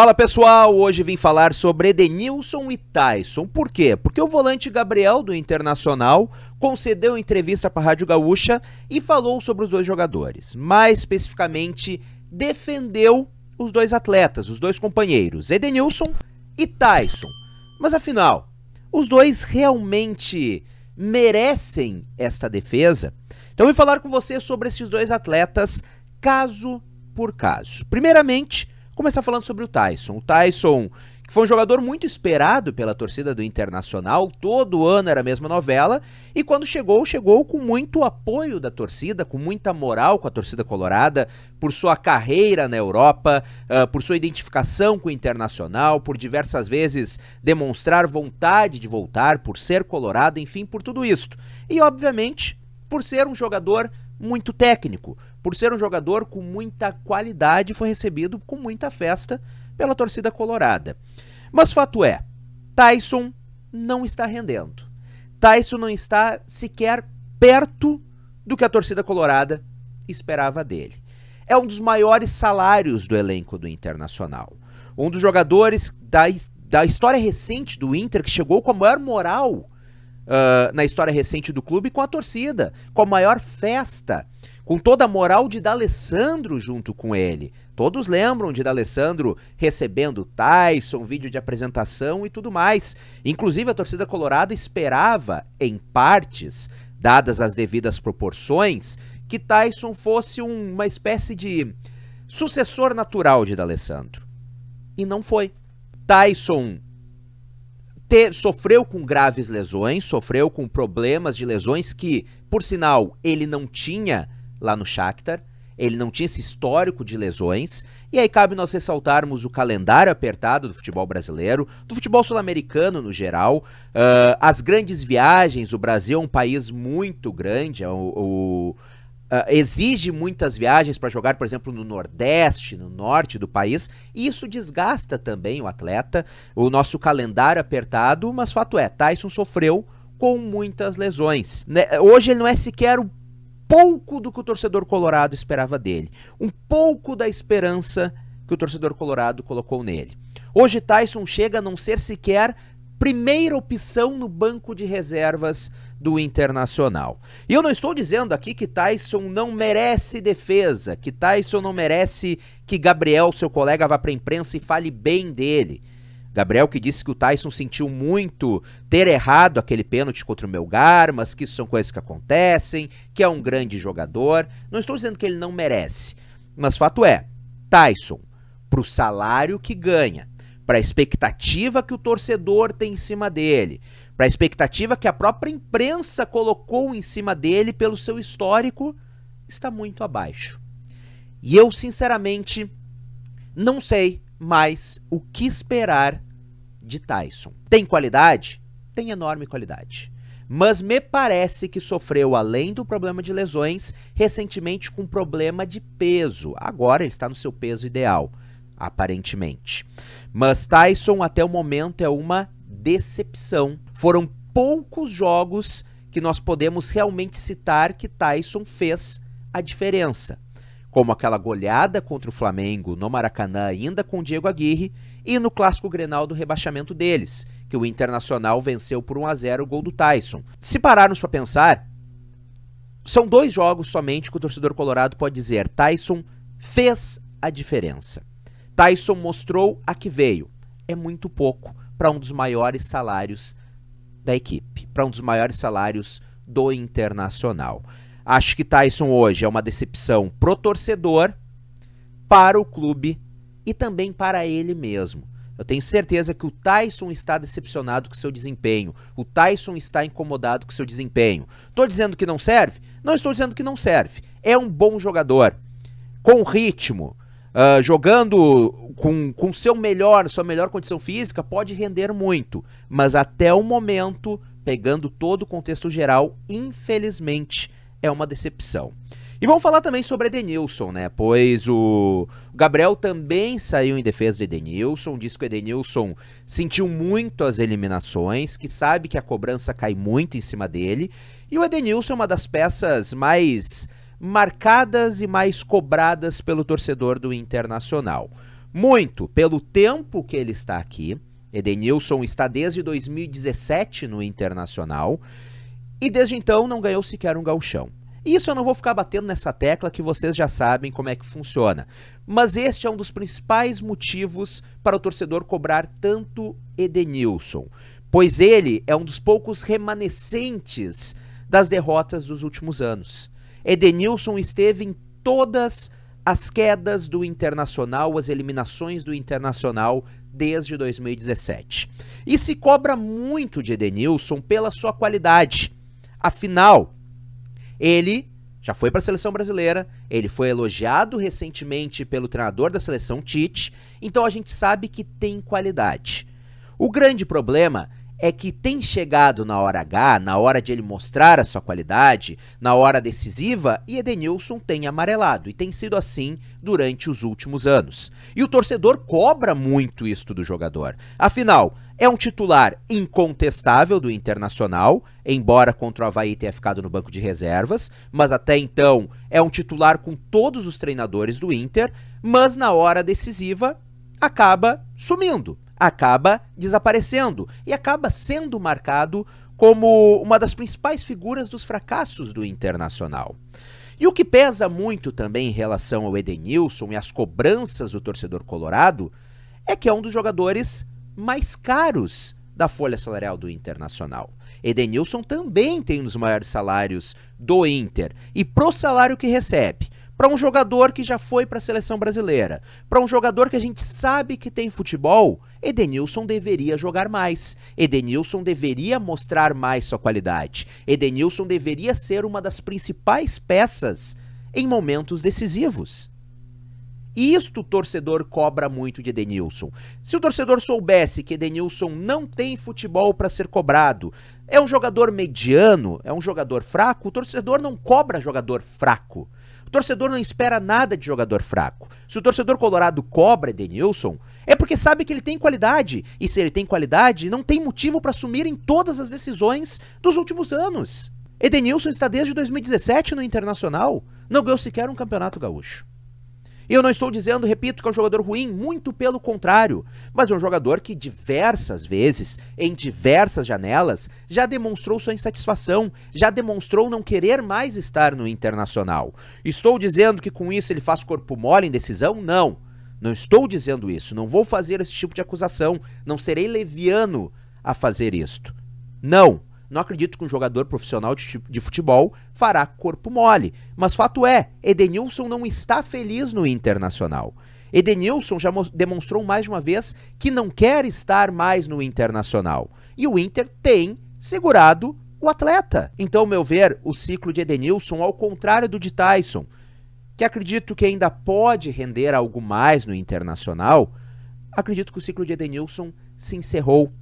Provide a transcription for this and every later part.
Fala pessoal, hoje vim falar sobre Edenilson e Tyson. Por quê? Porque o volante Gabriel do Internacional concedeu entrevista para a Rádio Gaúcha e falou sobre os dois jogadores. Mais especificamente, defendeu os dois atletas, os dois companheiros, Edenilson e Tyson. Mas afinal, os dois realmente merecem esta defesa? Então vim falar com você sobre esses dois atletas caso por caso. Primeiramente, Começar falando sobre o Tyson. O Tyson, que foi um jogador muito esperado pela torcida do Internacional, todo ano era a mesma novela, e quando chegou, chegou com muito apoio da torcida, com muita moral com a torcida colorada, por sua carreira na Europa, uh, por sua identificação com o Internacional, por diversas vezes demonstrar vontade de voltar, por ser colorado, enfim, por tudo isto. E obviamente, por ser um jogador muito técnico por ser um jogador com muita qualidade, foi recebido com muita festa pela torcida colorada. Mas fato é, Tyson não está rendendo. Tyson não está sequer perto do que a torcida colorada esperava dele. É um dos maiores salários do elenco do Internacional. Um dos jogadores da, da história recente do Inter que chegou com a maior moral ah, na história recente do clube com a torcida, com a maior festa, com toda a moral de D'Alessandro junto com ele. Todos lembram de D'Alessandro recebendo Tyson, vídeo de apresentação e tudo mais. Inclusive a torcida colorada esperava, em partes, dadas as devidas proporções, que Tyson fosse um, uma espécie de sucessor natural de D'Alessandro. E não foi. Tyson te, sofreu com graves lesões, sofreu com problemas de lesões que, por sinal, ele não tinha lá no Shakhtar, ele não tinha esse histórico de lesões. E aí cabe nós ressaltarmos o calendário apertado do futebol brasileiro, do futebol sul-americano no geral, uh, as grandes viagens. O Brasil é um país muito grande, é o, o Uh, exige muitas viagens para jogar, por exemplo, no Nordeste, no Norte do país, e isso desgasta também o atleta, o nosso calendário apertado, mas fato é, Tyson sofreu com muitas lesões. Né? Hoje ele não é sequer um pouco do que o torcedor colorado esperava dele, um pouco da esperança que o torcedor colorado colocou nele. Hoje Tyson chega a não ser sequer primeira opção no banco de reservas do Internacional. E eu não estou dizendo aqui que Tyson não merece defesa, que Tyson não merece que Gabriel, seu colega, vá para a imprensa e fale bem dele. Gabriel que disse que o Tyson sentiu muito ter errado aquele pênalti contra o Melgar, mas que isso são coisas que acontecem, que é um grande jogador. Não estou dizendo que ele não merece, mas fato é, Tyson, para o salário que ganha, para a expectativa que o torcedor tem em cima dele, para a expectativa que a própria imprensa colocou em cima dele pelo seu histórico, está muito abaixo. E eu, sinceramente, não sei mais o que esperar de Tyson. Tem qualidade? Tem enorme qualidade. Mas me parece que sofreu, além do problema de lesões, recentemente com problema de peso. Agora ele está no seu peso ideal, aparentemente. Mas Tyson, até o momento, é uma decepção. Foram poucos jogos que nós podemos realmente citar que Tyson fez a diferença, como aquela goleada contra o Flamengo no Maracanã, ainda com Diego Aguirre, e no clássico Grenal do rebaixamento deles, que o Internacional venceu por 1 a 0 o gol do Tyson. Se pararmos para pensar, são dois jogos somente que o torcedor colorado pode dizer Tyson fez a diferença. Tyson mostrou a que veio. É muito pouco para um dos maiores salários da equipe, para um dos maiores salários do Internacional. Acho que Tyson hoje é uma decepção pro torcedor, para o clube e também para ele mesmo. Eu tenho certeza que o Tyson está decepcionado com seu desempenho. O Tyson está incomodado com seu desempenho. Estou dizendo que não serve? Não estou dizendo que não serve. É um bom jogador. Com ritmo, uh, jogando com, com seu melhor, sua melhor condição física, pode render muito. Mas até o momento, pegando todo o contexto geral, infelizmente, é uma decepção. E vamos falar também sobre Edenilson, né? Pois o Gabriel também saiu em defesa do Edenilson, disse que o Edenilson sentiu muito as eliminações, que sabe que a cobrança cai muito em cima dele. E o Edenilson é uma das peças mais marcadas e mais cobradas pelo torcedor do Internacional. Muito pelo tempo que ele está aqui. Edenilson está desde 2017 no Internacional e desde então não ganhou sequer um gauchão. Isso eu não vou ficar batendo nessa tecla que vocês já sabem como é que funciona. Mas este é um dos principais motivos para o torcedor cobrar tanto Edenilson, pois ele é um dos poucos remanescentes das derrotas dos últimos anos. Edenilson esteve em todas as quedas do Internacional, as eliminações do Internacional desde 2017. E se cobra muito de Edenilson pela sua qualidade. Afinal, ele já foi para a seleção brasileira, ele foi elogiado recentemente pelo treinador da seleção Tite, então a gente sabe que tem qualidade. O grande problema é que tem chegado na hora H, na hora de ele mostrar a sua qualidade, na hora decisiva, e Edenilson tem amarelado, e tem sido assim durante os últimos anos. E o torcedor cobra muito isto do jogador. Afinal, é um titular incontestável do Internacional, embora contra o Havaí tenha ficado no banco de reservas, mas até então é um titular com todos os treinadores do Inter, mas na hora decisiva acaba sumindo acaba desaparecendo e acaba sendo marcado como uma das principais figuras dos fracassos do Internacional. E o que pesa muito também em relação ao Edenilson e às cobranças do torcedor colorado é que é um dos jogadores mais caros da folha salarial do Internacional. Edenilson também tem um dos maiores salários do Inter e pro salário que recebe, para um jogador que já foi para a seleção brasileira, para um jogador que a gente sabe que tem futebol, Edenilson deveria jogar mais. Edenilson deveria mostrar mais sua qualidade. Edenilson deveria ser uma das principais peças em momentos decisivos. Isto o torcedor cobra muito de Edenilson. Se o torcedor soubesse que Edenilson não tem futebol para ser cobrado, é um jogador mediano, é um jogador fraco, o torcedor não cobra jogador fraco. O torcedor não espera nada de jogador fraco. Se o torcedor colorado cobra Denilson, é porque sabe que ele tem qualidade. E se ele tem qualidade, não tem motivo para assumir em todas as decisões dos últimos anos. Edenilson está desde 2017 no Internacional, não ganhou sequer um campeonato gaúcho. Eu não estou dizendo, repito, que é um jogador ruim, muito pelo contrário, mas é um jogador que diversas vezes, em diversas janelas, já demonstrou sua insatisfação, já demonstrou não querer mais estar no Internacional. Estou dizendo que com isso ele faz corpo mole em decisão? Não. Não estou dizendo isso, não vou fazer esse tipo de acusação, não serei leviano a fazer isto. Não, não acredito que um jogador profissional de, de futebol fará corpo mole. Mas fato é, Edenilson não está feliz no Internacional. Edenilson já demonstrou mais de uma vez que não quer estar mais no Internacional. E o Inter tem segurado o atleta. Então, meu ver, o ciclo de Edenilson, ao contrário do de Tyson, que acredito que ainda pode render algo mais no Internacional, acredito que o ciclo de Edenilson se encerrou.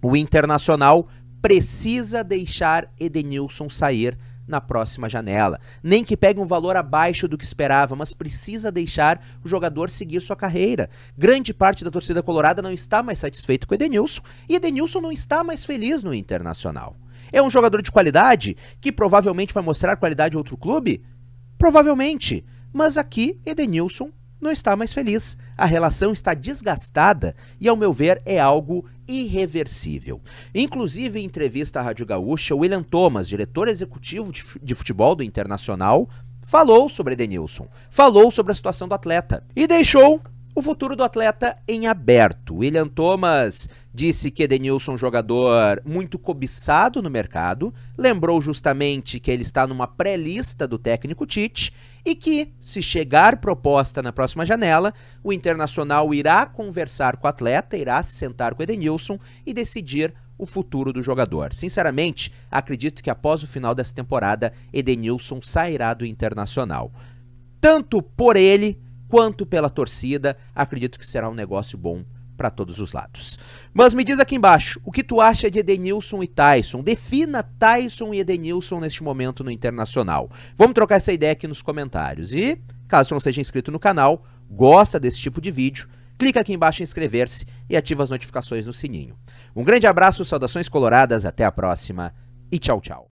O Internacional precisa deixar Edenilson sair na próxima janela. Nem que pegue um valor abaixo do que esperava, mas precisa deixar o jogador seguir sua carreira. Grande parte da torcida colorada não está mais satisfeita com Edenilson e Edenilson não está mais feliz no Internacional. É um jogador de qualidade que provavelmente vai mostrar qualidade em outro clube? Provavelmente. Mas aqui Edenilson não está mais feliz. A relação está desgastada e, ao meu ver, é algo irreversível. Inclusive, em entrevista à Rádio Gaúcha, William Thomas, diretor executivo de futebol do Internacional, falou sobre Edenilson, falou sobre a situação do atleta e deixou o futuro do atleta em aberto. William Thomas disse que Edenilson é um jogador muito cobiçado no mercado, lembrou justamente que ele está numa pré-lista do técnico Tite e que, se chegar proposta na próxima janela, o Internacional irá conversar com o atleta, irá se sentar com Edenilson e decidir o futuro do jogador. Sinceramente, acredito que após o final dessa temporada, Edenilson sairá do Internacional. Tanto por ele quanto pela torcida, acredito que será um negócio bom para todos os lados. Mas me diz aqui embaixo, o que tu acha de Edenilson e Tyson? Defina Tyson e Edenilson neste momento no Internacional. Vamos trocar essa ideia aqui nos comentários. E, caso não seja inscrito no canal, gosta desse tipo de vídeo, clica aqui embaixo em inscrever-se e ativa as notificações no sininho. Um grande abraço, saudações coloradas, até a próxima e tchau, tchau.